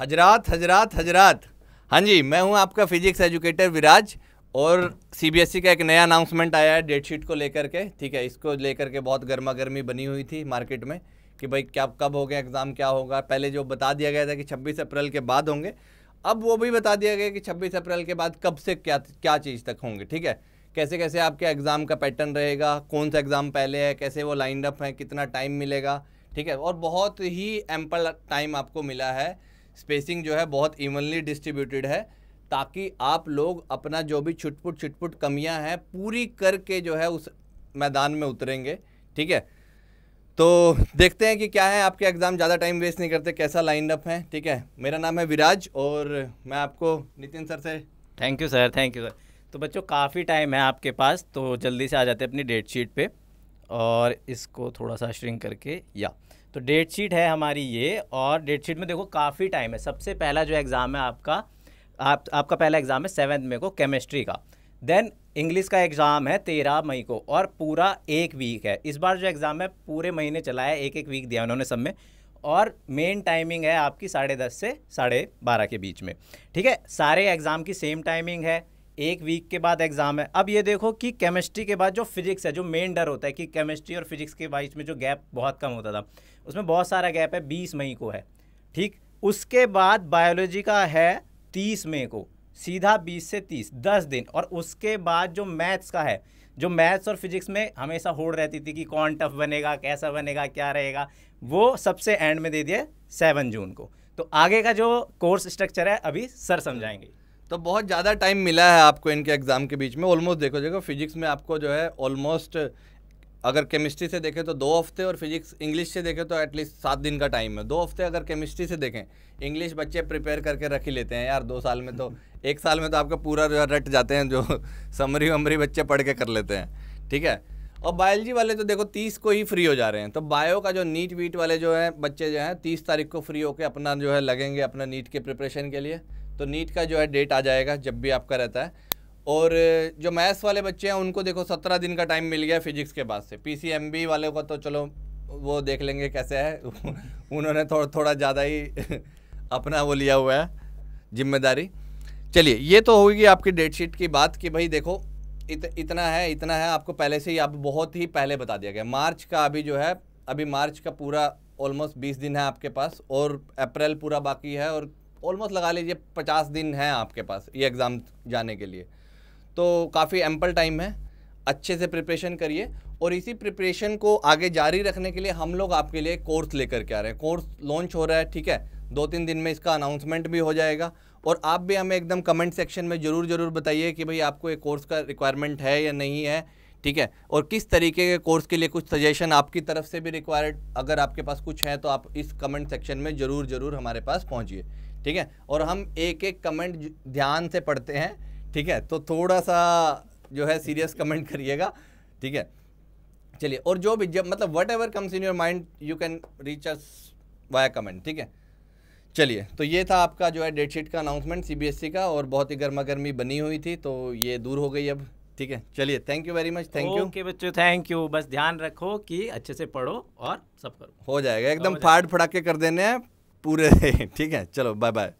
हजरात हजरात हजरात हाँ जी मैं हूँ आपका फिजिक्स एजुकेटर विराज और सीबीएसई e का एक नया अनाउंसमेंट आया है डेटशीट को लेकर के ठीक है इसको लेकर के बहुत गर्मा गर्मी बनी हुई थी मार्केट में कि भाई क्या कब हो गया एग्ज़ाम क्या होगा पहले जो बता दिया गया था कि 26 अप्रैल के बाद होंगे अब वो भी बता दिया गया कि 26 अप्रैल के बाद कब से क्या क्या चीज़ तक होंगे ठीक है कैसे कैसे आपके एग्ज़ाम का पैटर्न रहेगा कौन सा एग्ज़ाम पहले है कैसे वो लाइंड अप है कितना टाइम मिलेगा ठीक है और बहुत ही एम्पल टाइम आपको मिला है स्पेसिंग जो है बहुत इवनली डिस्ट्रीब्यूटेड है ताकि आप लोग अपना जो भी छुटपुट छुटपुट कमियां हैं पूरी करके जो है उस मैदान में उतरेंगे ठीक है तो देखते हैं कि क्या है आपके एग्ज़ाम ज़्यादा टाइम वेस्ट नहीं करते कैसा लाइन अप है ठीक है मेरा नाम है विराज और मैं आपको नितिन सर से thank you sir thank you sir तो बच्चों काफ़ी टाइम है आपके पास तो जल्दी से आ जाते अपनी डेट शीट पर और इसको थोड़ा सा श्रिंक करके या तो डेट शीट है हमारी ये और डेट शीट में देखो काफ़ी टाइम है सबसे पहला जो एग्ज़ाम है आपका आप आपका पहला एग्ज़ाम है सेवन्थ मई को केमिस्ट्री का देन इंग्लिश का एग्ज़ाम है तेरह मई को और पूरा एक वीक है इस बार जो एग्ज़ाम है पूरे महीने चलाया है एक एक वीक दिया उन्होंने सब में और मेन टाइमिंग है आपकी साढ़े दस से साढ़े बारह के बीच में ठीक है सारे एग्ज़ाम की सेम टाइमिंग है एक वीक के बाद एग्ज़ाम है अब ये देखो कि केमिस्ट्री के बाद जो फिजिक्स है जो मेन डर होता है कि केमिस्ट्री और फिजिक्स के बीच में जो गैप बहुत कम होता था उसमें बहुत सारा गैप है बीस मई को है ठीक उसके बाद बायोलॉजी का है तीस मई को सीधा बीस से तीस दस दिन और उसके बाद जो मैथ्स का है जो मैथ्स और फिजिक्स में हमेशा होड़ रहती थी कि कौन टफ बनेगा कैसा बनेगा क्या रहेगा वो सबसे एंड में दे दिए सेवन जून को तो आगे का जो कोर्स स्ट्रक्चर है अभी सर समझाएंगे तो बहुत ज़्यादा टाइम मिला है आपको इनके एग्ज़ाम के बीच में ऑलमोस्ट देखो देखो फिजिक्स में आपको जो है ऑलमोस्ट अगर केमिस्ट्री से देखें तो दो हफ्ते और फिजिक्स इंग्लिश से देखें तो एटलीस्ट सात दिन का टाइम है दो हफ्ते अगर केमिस्ट्री से देखें इंग्लिश बच्चे प्रिपेयर करके रख ही लेते हैं यार दो साल में तो एक साल में तो आपका पूरा रट जाते हैं जो समरी वमरी बच्चे पढ़ के कर लेते हैं ठीक है और बायोलॉजी वाले तो देखो तीस को ही फ्री हो जा रहे हैं तो बायो का जो नीट वीट वाले जो हैं बच्चे जो हैं तीस तारीख को फ्री होकर अपना जो है लगेंगे अपना नीट के प्रिपरेशन के लिए तो नीट का जो है डेट आ जाएगा जब भी आपका रहता है और जो मैथ्स वाले बच्चे हैं उनको देखो सत्रह दिन का टाइम मिल गया फिजिक्स के बाद से पीसीएमबी वाले को तो चलो वो देख लेंगे कैसे है उन्होंने थोड़ा थोड़ा ज़्यादा ही अपना वो लिया हुआ है जिम्मेदारी चलिए ये तो होगी आपकी डेट शीट की बात कि भाई देखो इत, इतना है इतना है आपको पहले से ही आप बहुत ही पहले बता दिया गया मार्च का अभी जो है अभी मार्च का पूरा ऑलमोस्ट बीस दिन है आपके पास और अप्रैल पूरा बाकी है और ऑलमोस्ट लगा लीजिए पचास दिन हैं आपके पास ये एग्ज़ाम जाने के लिए तो काफ़ी एम्पल टाइम है अच्छे से प्रिपरेशन करिए और इसी प्रिपरेशन को आगे जारी रखने के लिए हम लोग आपके लिए कोर्स लेकर के आ रहे हैं कोर्स लॉन्च हो रहा है ठीक है दो तीन दिन में इसका अनाउंसमेंट भी हो जाएगा और आप भी हमें एकदम कमेंट सेक्शन में ज़रूर ज़रूर बताइए कि भाई आपको एक कोर्स का रिक्वायरमेंट है या नहीं है ठीक है और किस तरीके के कोर्स के लिए कुछ सजेशन आपकी तरफ से भी रिक्वायर्ड अगर आपके पास कुछ है तो आप इस कमेंट सेक्शन में ज़रूर ज़रूर हमारे पास पहुँचिए ठीक है और हम एक एक कमेंट ध्यान से पढ़ते हैं ठीक है तो थोड़ा सा जो है सीरियस कमेंट करिएगा ठीक है चलिए और जो भी जब मतलब whatever comes in your mind you can reach us via comment ठीक है चलिए तो ये था आपका जो है डेट शीट का अनाउंसमेंट सीबीएसई e का और बहुत ही गर्मा गर्मी बनी हुई थी तो ये दूर हो गई अब ठीक है चलिए thank you very much thank you okay बच्चों थैंक यू बस ध्यान रखो कि अच्छे से पढ़ो और सब करो हो जाएगा एकदम फाड़ फड़ाके कर देने हैं पूरे ठीक है चलो बाय बाय